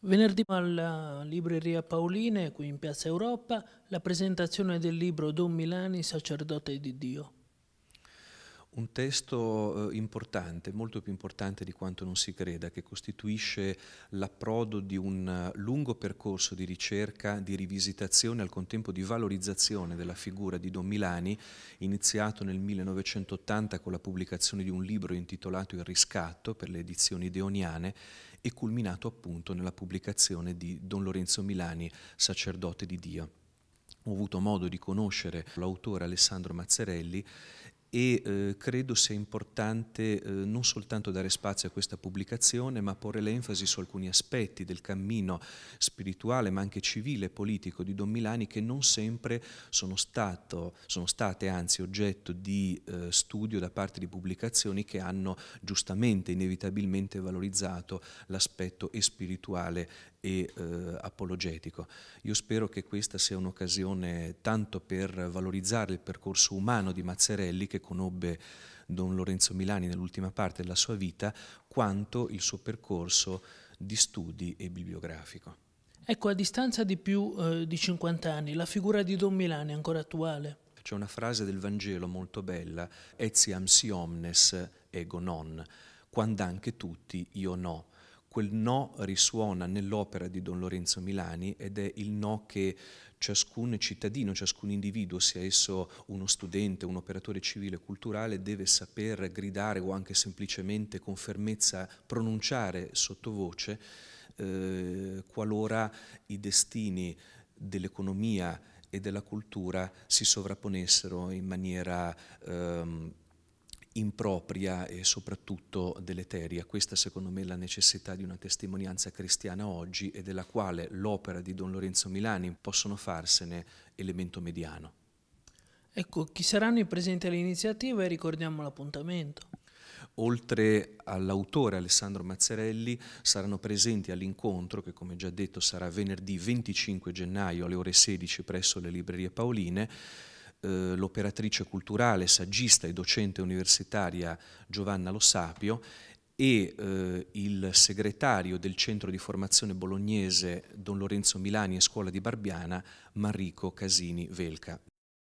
Venerdì alla Libreria Paoline, qui in Piazza Europa, la presentazione del libro Don Milani, sacerdote di Dio un testo eh, importante, molto più importante di quanto non si creda, che costituisce l'approdo di un eh, lungo percorso di ricerca, di rivisitazione, al contempo di valorizzazione della figura di Don Milani, iniziato nel 1980 con la pubblicazione di un libro intitolato Il riscatto per le edizioni deoniane e culminato appunto nella pubblicazione di Don Lorenzo Milani, sacerdote di Dio ho avuto modo di conoscere l'autore Alessandro Mazzarelli e eh, credo sia importante eh, non soltanto dare spazio a questa pubblicazione ma porre l'enfasi su alcuni aspetti del cammino spirituale ma anche civile e politico di Don Milani che non sempre sono, stato, sono state anzi oggetto di eh, studio da parte di pubblicazioni che hanno giustamente inevitabilmente valorizzato l'aspetto e spirituale e eh, apologetico. Io spero che questa sia un'occasione tanto per valorizzare il percorso umano di Mazzarelli che che conobbe Don Lorenzo Milani nell'ultima parte della sua vita, quanto il suo percorso di studi e bibliografico. Ecco, a distanza di più eh, di 50 anni, la figura di Don Milani è ancora attuale? C'è una frase del Vangelo molto bella, etiam si omnes ego non, quando anche tutti io no quel no risuona nell'opera di Don Lorenzo Milani ed è il no che ciascun cittadino, ciascun individuo, sia esso uno studente, un operatore civile culturale, deve saper gridare o anche semplicemente con fermezza pronunciare sottovoce eh, qualora i destini dell'economia e della cultura si sovrapponessero in maniera ehm, impropria e soprattutto deleteria. Questa secondo me è la necessità di una testimonianza cristiana oggi e della quale l'opera di Don Lorenzo Milani possono farsene elemento mediano. Ecco, chi saranno i presenti all'iniziativa e ricordiamo l'appuntamento. Oltre all'autore Alessandro Mazzarelli saranno presenti all'incontro che come già detto sarà venerdì 25 gennaio alle ore 16 presso le librerie Paoline eh, l'operatrice culturale, saggista e docente universitaria Giovanna Lo Sapio e eh, il segretario del centro di formazione bolognese Don Lorenzo Milani e Scuola di Barbiana, Marrico Casini Velca.